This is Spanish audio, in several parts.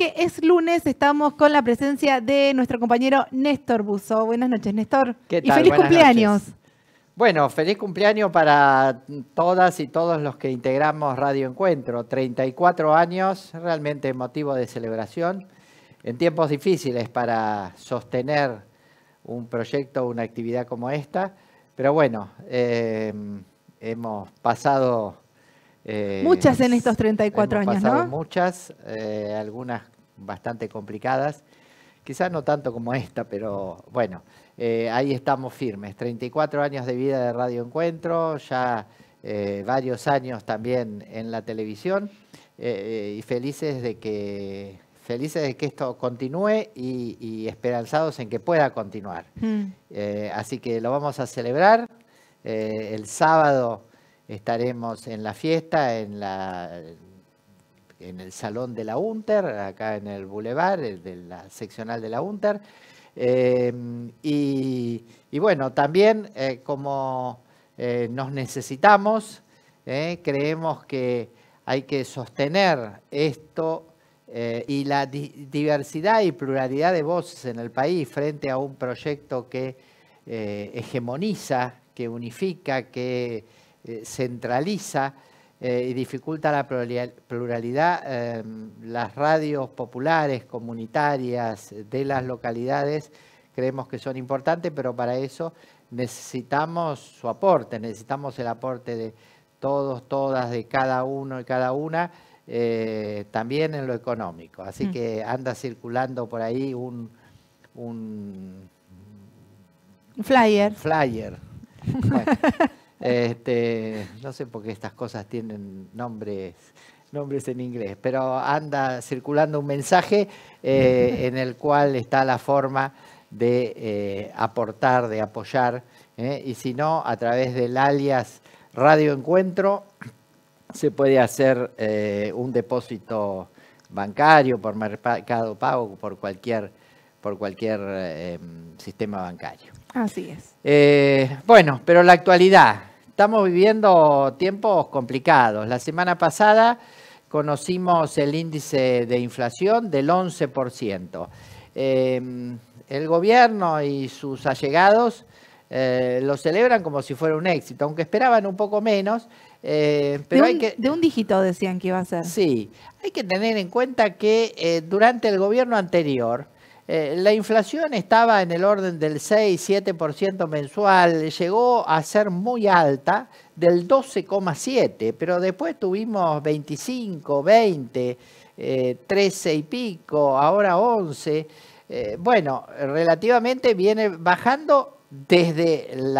que es lunes, estamos con la presencia de nuestro compañero Néstor Buzo. Buenas noches, Néstor. ¿Qué Y feliz cumpleaños. Bueno, feliz cumpleaños para todas y todos los que integramos Radio Encuentro. 34 años, realmente motivo de celebración. En tiempos difíciles para sostener un proyecto, una actividad como esta. Pero bueno, eh, hemos pasado eh, muchas en estos 34 años, ¿no? Muchas, eh, algunas bastante complicadas, quizás no tanto como esta, pero bueno, eh, ahí estamos firmes. 34 años de vida de Radio Encuentro, ya varios años también en la televisión y felices de que felices de que esto continúe y, esperanzados en que pueda continuar. Mm. así que lo vamos a celebrar el sábado. Estaremos en la fiesta, en, la, en el salón de la UNTER, acá en el Boulevard, eh, de la seccional de la UNTER. Eh, y, bueno, también eh, como nos necesitamos, creemos que hay que sostener esto y la diversidad y pluralidad de voces en el país frente a un proyecto que hegemoniza, que unifica, que eh, centraliza eh, y dificulta la pluralidad, eh, las radios populares, comunitarias de las localidades creemos que son importantes, pero para eso necesitamos su aporte, necesitamos el aporte de todos, todas, de cada uno y cada una, también en lo económico. Así mm. que anda circulando por ahí un... un flyer. Flyer. Este, no sé por qué estas cosas tienen nombres, nombres en inglés, pero anda circulando un mensaje eh, en el cual está la forma de eh, aportar, de apoyar, eh, y si no, a través del alias Radio Encuentro se puede hacer un depósito bancario por mercado pago, por cualquier, por cualquier em, sistema bancario. Así es. bueno, pero la actualidad, estamos viviendo tiempos complicados. La semana pasada conocimos el índice de inflación del 11%. Em, el gobierno y sus allegados eh, lo celebran como si fuera un éxito, aunque esperaban un poco menos. Eh, pero hay que, de un dígito decían que iba a ser. Sí, hay que tener en cuenta que eh, durante el gobierno anterior eh, la inflación estaba en el orden del 6-7% mensual, llegó a ser muy alta, del 12,7%, pero después tuvimos 25, 20, 13 y pico, ahora 11. Eh, bueno, relativamente viene bajando desde el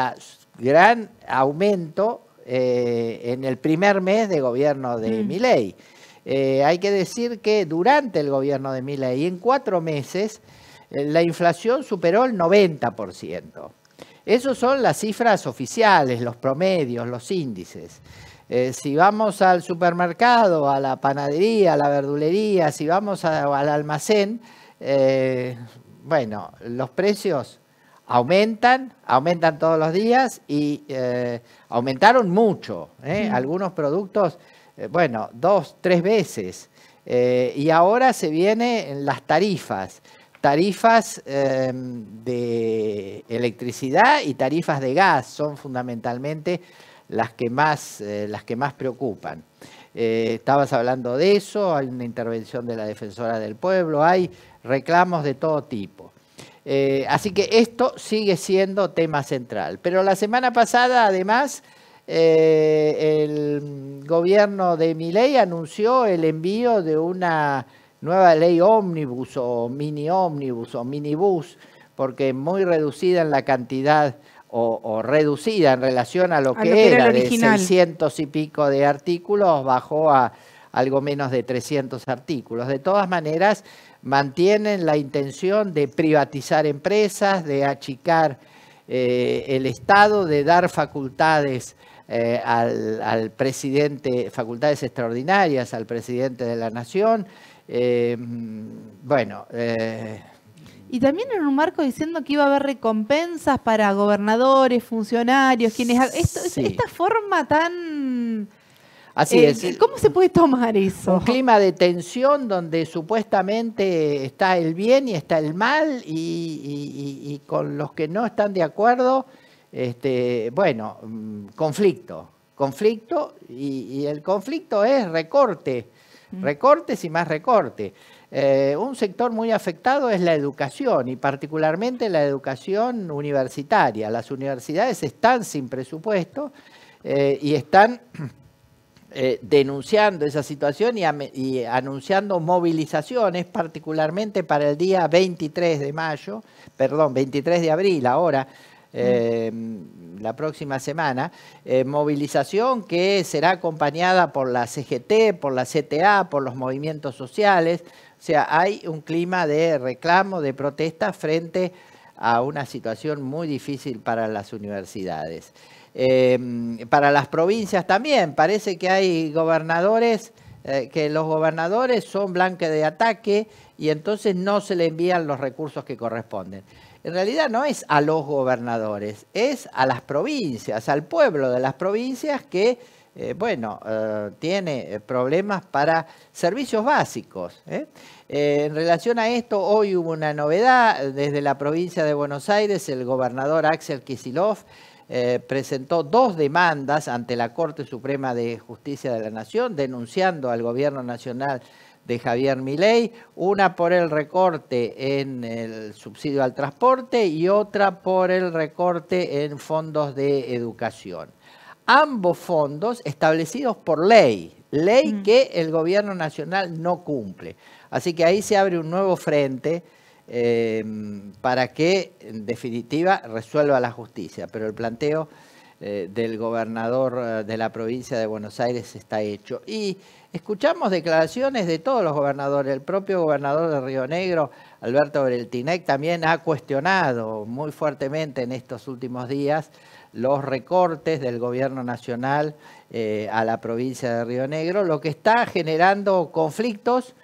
gran aumento eh, en el primer mes de gobierno de mm. Miley. hay que decir que durante el gobierno de Miley, en cuatro meses, la inflación superó el 90%. Esas son las cifras oficiales, los promedios, los índices. Eh, si vamos al supermercado, a la panadería, a la verdulería, si vamos al almacén, eh, bueno, los precios aumentan, aumentan todos los días y eh, aumentaron mucho. Algunos productos, bueno, dos, tres veces. y ahora se vienen las tarifas tarifas em, de electricidad y tarifas de gas son fundamentalmente las que más, eh, las que más preocupan. Eh, estabas hablando de eso, hay una intervención de la Defensora del Pueblo, hay reclamos de todo tipo. Eh, así que esto sigue siendo tema central. Pero la semana pasada, además, el gobierno de Miley anunció el envío de una nueva ley ómnibus o mini ómnibus o minibus, porque muy reducida en la cantidad o, reducida en relación a lo, que, era, de 600 y pico de artículos, bajó a algo menos de 300 artículos. De todas maneras, mantienen la intención de privatizar empresas, de achicar eh, el Estado, de dar facultades eh, al, al, presidente, facultades extraordinarias al presidente de la Nación. Eh, bueno. Eh, y también en un marco diciendo que iba a haber recompensas para gobernadores, funcionarios, quienes... Ah, esta forma tan... Así es. ¿Cómo se puede tomar eso? Un clima de tensión donde supuestamente está el bien y está el mal y con los que no están de acuerdo este, bueno, mm, conflicto, conflicto y, el conflicto es recorte, recortes y más recorte. Eh, un sector muy afectado es la educación y particularmente la educación universitaria. Las universidades están sin presupuesto eh, y están eh, denunciando esa situación y, y, anunciando movilizaciones, particularmente para el día 23 de mayo, perdón, 23 de abril ahora, eh, la próxima semana. Eh, movilización que será acompañada por la CGT, por la CTA, por los movimientos sociales. O sea, hay un clima de reclamo, de protesta frente a una situación muy difícil para las universidades. Em, para las provincias también, parece que hay gobernadores, eh, que los gobernadores son blanque de ataque y entonces no se le envían los recursos que corresponden en realidad no es a los gobernadores, es a las provincias, al pueblo de las provincias que, eh, bueno, eh, tiene eh, problemas para servicios básicos. en relación a esto, hoy hubo una novedad. Desde la provincia de Buenos Aires, el gobernador Axel Kisilov presentó dos demandas ante la Corte Suprema de Justicia de la Nación denunciando al gobierno nacional de Javier Milei, una por el recorte en el subsidio al transporte y otra por el recorte en fondos de educación. Ambos fondos establecidos por ley, ley mm. que el gobierno nacional no cumple. Así que ahí se abre un nuevo frente eh, para que, en definitiva, resuelva la justicia. Pero el planteo eh, del gobernador eh, de la provincia de Buenos Aires está hecho. Y escuchamos declaraciones de todos los gobernadores. El propio gobernador de Río Negro, Alberto Bereltinec, también ha cuestionado muy fuertemente en estos últimos días los recortes del gobierno nacional eh, a la provincia de Río Negro, lo que está generando conflictos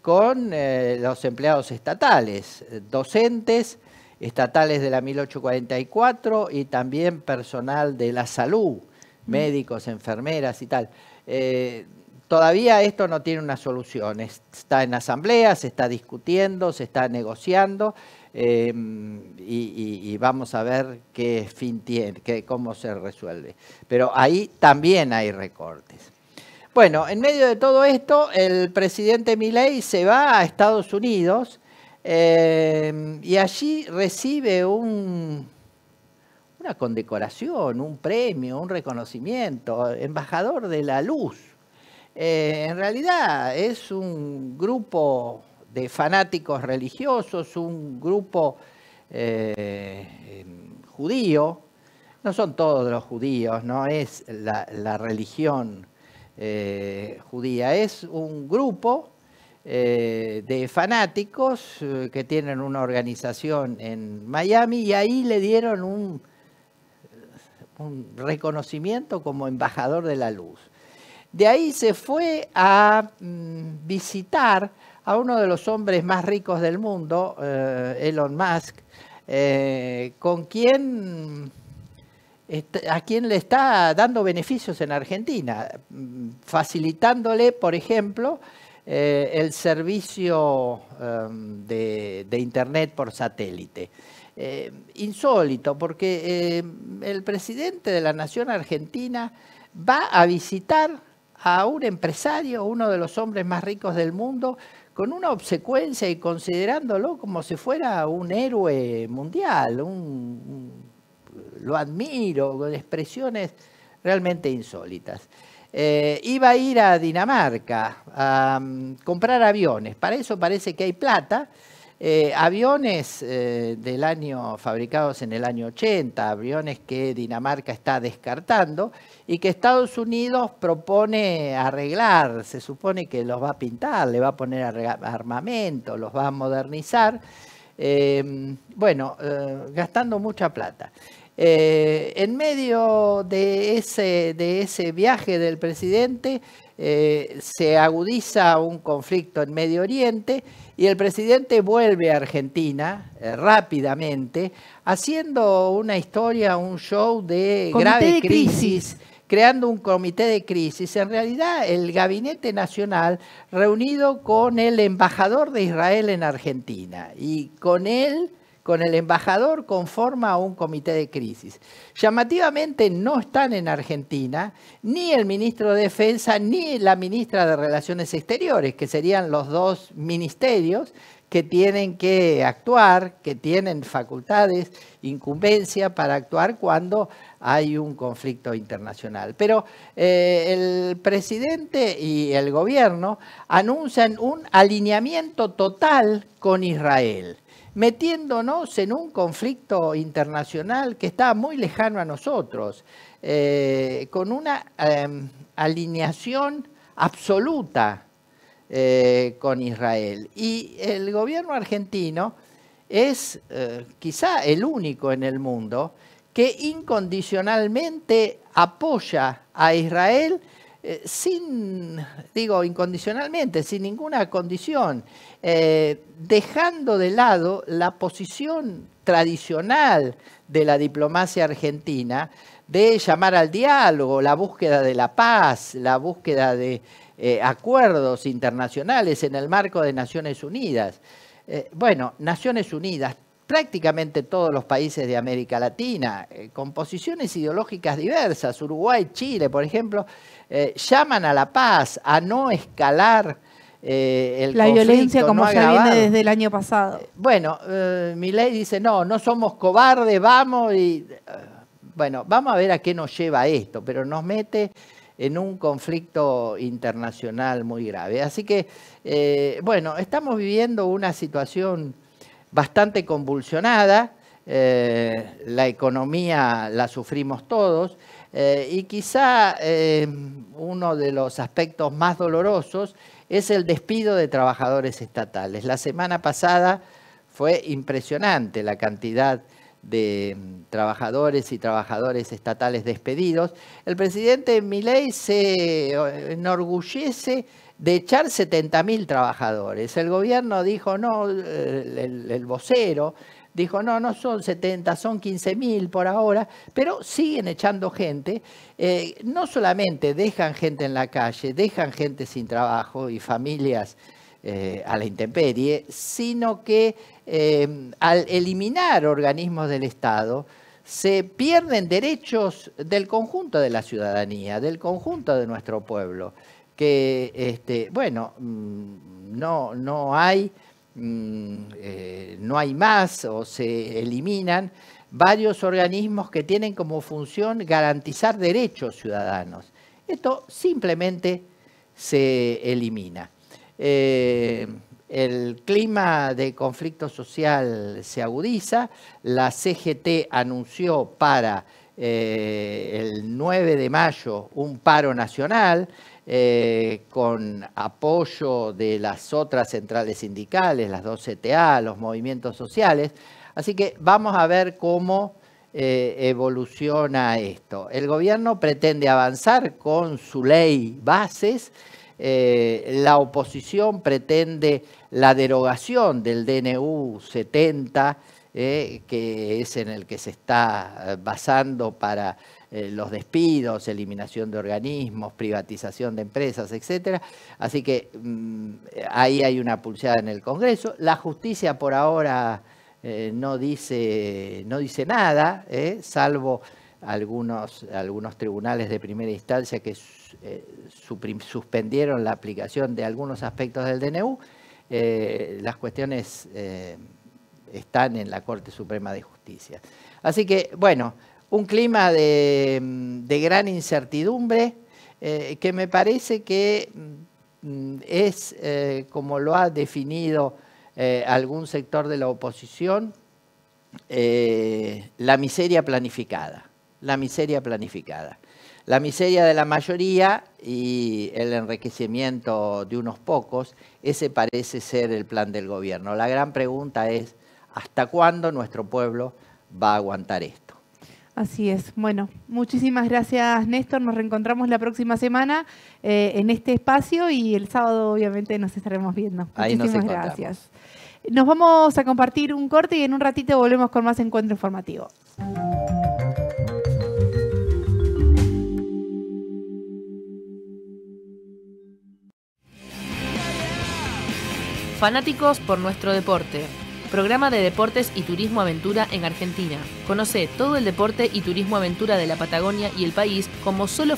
con los empleados estatales, docentes, estatales de la 1844 y también personal de la salud, mm. médicos, enfermeras y tal. Eh, todavía esto no tiene una solución. Está en asamblea, se está discutiendo, se está negociando eh, y, y, vamos a ver qué fin tiene, qué, cómo se resuelve. Pero ahí también hay recortes. Bueno, en medio de todo esto, el presidente Milei se va a Estados Unidos Em, y allí recibe una condecoración, un premio, un reconocimiento, embajador de la luz. Eh, en realidad es un grupo de fanáticos religiosos, un grupo eh, em, judío. No son todos los judíos, no es la, la religión eh, judía, es un grupo eh, de fanáticos eh, que tienen una organización en Miami y ahí le dieron un, reconocimiento como embajador de la luz. De ahí se fue a mm, visitar a uno de los hombres más ricos del mundo, eh, Elon Musk, con quien a quien le está dando beneficios en Argentina, mm, facilitándole, por ejemplo, eh, el servicio em, de, Internet por satélite. Eh, insólito, porque eh, el presidente de la Nación Argentina va a visitar a un empresario, uno de los hombres más ricos del mundo, con una obsecuencia y considerándolo como si fuera un héroe mundial, lo admiro, con expresiones realmente insólitas. Eh, iba a ir a Dinamarca a mm, comprar aviones. Para eso parece que hay plata. Eh, aviones eh, del año fabricados en el año 80, aviones que Dinamarca está descartando y que Estados Unidos propone arreglar, se supone que los va a pintar, le va a poner armamento, los va a modernizar, mm, bueno, gastando mucha plata. Eh, en medio de ese, de ese viaje del presidente eh, se agudiza un conflicto en Medio Oriente y el presidente vuelve a Argentina eh, rápidamente haciendo una historia, un show de grave crisis. creando un comité de crisis. En realidad, el gabinete nacional reunido con el embajador de Israel en Argentina y con él con el embajador conforma un comité de crisis. Llamativamente no están en Argentina ni el ministro de Defensa ni la ministra de Relaciones Exteriores, que serían los dos ministerios que tienen que actuar, que tienen facultades, incumbencia para actuar cuando hay un conflicto internacional. Pero eh, el presidente y el gobierno anuncian un alineamiento total con Israel metiéndonos en un conflicto internacional que está muy lejano a nosotros, eh, con una em, alineación absoluta eh, con Israel. Y el gobierno argentino es eh, quizá el único en el mundo que incondicionalmente apoya a Israel eh, sin, digo, incondicionalmente, sin ninguna condición, eh, dejando de lado la posición tradicional de la diplomacia argentina de llamar al diálogo, la búsqueda de la paz, la búsqueda de eh, acuerdos internacionales en el marco de Naciones Unidas. bueno, Naciones Unidas prácticamente todos los países de América Latina, eh, con posiciones ideológicas diversas, Uruguay, Chile, por ejemplo, eh, llaman a la paz, a no escalar eh, el la violencia como se viene desde el año pasado. Eh, bueno, mi ley dice, no, no somos cobardes, vamos y... bueno, vamos a ver a qué nos lleva esto, pero nos mete en un conflicto internacional muy grave. Así que, bueno, estamos viviendo una situación bastante convulsionada, eh, la economía la sufrimos todos eh, y quizá eh, uno de los aspectos más dolorosos es el despido de trabajadores estatales. La semana pasada fue impresionante la cantidad de mm, trabajadores y trabajadores estatales despedidos. El presidente Milei se enorgullece de echar 70.000 trabajadores. El gobierno dijo, no, el, vocero dijo, no, no son 70, son 15.000 por ahora, pero siguen echando gente. Eh, no solamente dejan gente en la calle, dejan gente sin trabajo y familias eh, a la intemperie, sino que eh, al eliminar organismos del Estado, se pierden derechos del conjunto de la ciudadanía, del conjunto de nuestro pueblo que, este, bueno, mm, no, no hay, mm, eh, no hay más o se eliminan varios organismos que tienen como función garantizar derechos ciudadanos. Esto simplemente se elimina. Eh, el clima de conflicto social se agudiza. La CGT anunció para eh, el 9 de mayo un paro nacional. Eh, con apoyo de las otras centrales sindicales, las dos CTA, los movimientos sociales. Así que vamos a ver cómo eh, evoluciona esto. El gobierno pretende avanzar con su ley bases, eh, la oposición pretende la derogación del DNU 70, que es en el que se está basando para eh, los despidos, eliminación de organismos, privatización de empresas, etcétera. Así que mm, ahí hay una pulseada en el Congreso. La justicia por ahora eh, no, dice, no dice nada, eh, salvo algunos, algunos tribunales de primera instancia que suspendieron la aplicación de algunos aspectos del DNU. las cuestiones están en la Corte Suprema de Justicia. Así que, bueno, un clima de, gran incertidumbre eh, que me parece que mm, es, eh, como lo ha definido eh, algún sector de la oposición, la miseria planificada, la miseria planificada. La miseria de la mayoría y el enriquecimiento de unos pocos, ese parece ser el plan del gobierno. La gran pregunta es, ¿hasta cuándo nuestro pueblo va a aguantar esto? Así es. Bueno, muchísimas gracias Néstor. Nos reencontramos la próxima semana eh, en este espacio y el sábado obviamente nos estaremos viendo. muchísimas gracias. Nos vamos a compartir un corte y en un ratito volvemos con más encuentro informativo. Fanáticos por nuestro deporte programa de deportes y turismo aventura en Argentina. Conoce todo el deporte y turismo aventura de la Patagonia y el país como solo